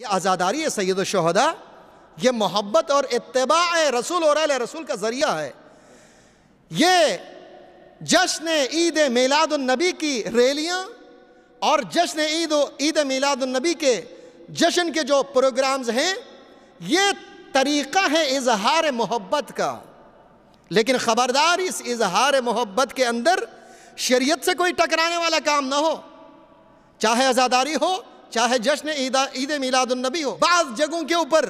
ये आज़ादारी है सैद शहदा ये मोहब्बत और इतबा रसूल और रसूल का ज़रिया है ये जश्न ईद मिलादुलनबी की रैलियाँ और जश्न ईद ईद मिलादुलनबी के जश्न के जो प्रोग्राम्स हैं ये तरीक़ा है इजहार मोहब्बत का लेकिन ख़बरदार इस इजहार मोहब्बत के अंदर शरीयत से कोई टकराने वाला काम ना हो चाहे आज़ादारी हो चाहे जश्न ईद मिलादुलनबी हो बाद जगहों के ऊपर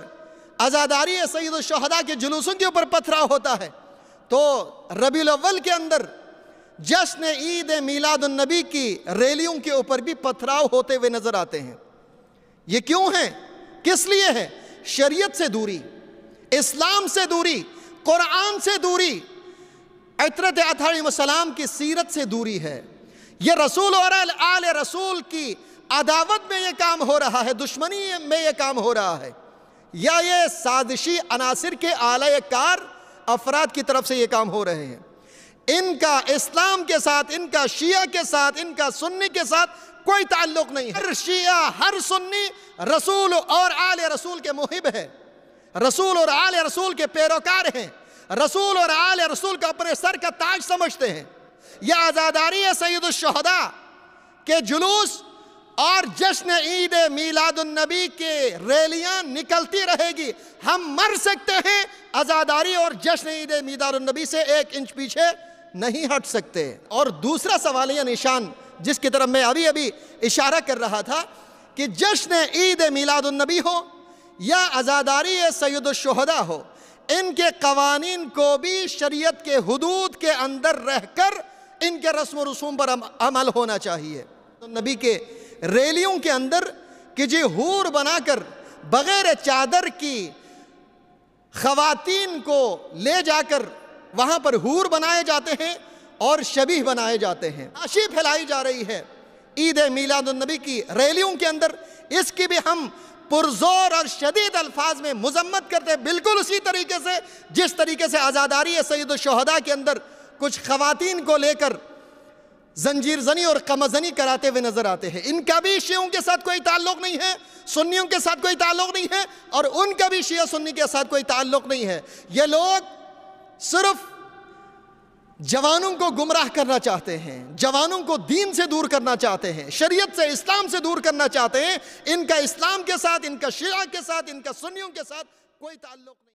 आज़ादारी सईद शहदा के जुलूसों के ऊपर पथराव होता है तो रबी अव्वल के अंदर जश्न ईद मिलादुलनबी की रैलियों के ऊपर भी पथराव होते हुए नज़र आते हैं ये क्यों है किस लिए है शरीयत से दूरी इस्लाम से दूरी कुरान से दूरी अतरत अथाईसलाम की सीरत से दूरी है यह रसूल और आल रसूल की अदावत में ये काम हो रहा है दुश्मनी में ये काम हो रहा है या ये साजिशी अनासर के आलयकार अफराद की तरफ से ये काम हो रहे हैं इनका इस्लाम के साथ इनका शिया के साथ इनका सुन्नी के साथ कोई ताल्लुक नहीं हर शिया हर सुन्नी रसूल और आल रसूल के मुहिब है रसूल और आल रसूल के पैरोकार हैं रसूल और आल रसूल का अपने सर का ताज समझते हैं यह आज़ादारी है सैद शहदा के जुलूस और जश्न ईद मीलादुलनबी के रैलियां निकलती रहेगी हम मर सकते हैं आज़ादारी और जश्न ईद मीदारनबी से एक इंच पीछे नहीं हट सकते और दूसरा सवाल या निशान जिसकी तरफ मैं अभी अभी इशारा कर रहा था कि जश्न ईद मीलादुलनबी हो या आज़ादारी सैदुलशहदा हो इनके कवानीन को भी शरीयत के हदूद के अंदर रहकर इनके रस्म रसूम पर अमल होना चाहिए तो नबी के रैलियों के अंदर कि जी हूर बनाकर बग़ैर चादर की ख़वातीन को ले जाकर वहां पर हूर बनाए जाते हैं और शबी बनाए जाते हैं आशी फैलाई जा रही है ईद मीलादुलनबी की रैलियों के अंदर इसकी भी हम पुरजोर और शदीद अल्फाज में मजम्मत करते हैं बिल्कुल उसी तरीके से जिस तरीके से आज़ादारी सैद शहदा के अंदर कुछ खवतिन को लेकर जंजीर जनी और कमजनी कराते हुए नजर आते हैं इनका भी शियों के साथ कोई ताल्लुक नहीं है सुन्नियों के साथ कोई ताल्लुक नहीं है और उनका भी शिया सुन्नी के साथ कोई ताल्लुक नहीं है ये लोग सिर्फ जवानों को गुमराह करना चाहते हैं जवानों को दीन से दूर करना चाहते हैं शरीयत से इस्लाम से दूर करना चाहते हैं इनका इस्लाम के साथ इनका शिया के साथ इनका सुन्नियों के साथ कोई ताल्लुक नहीं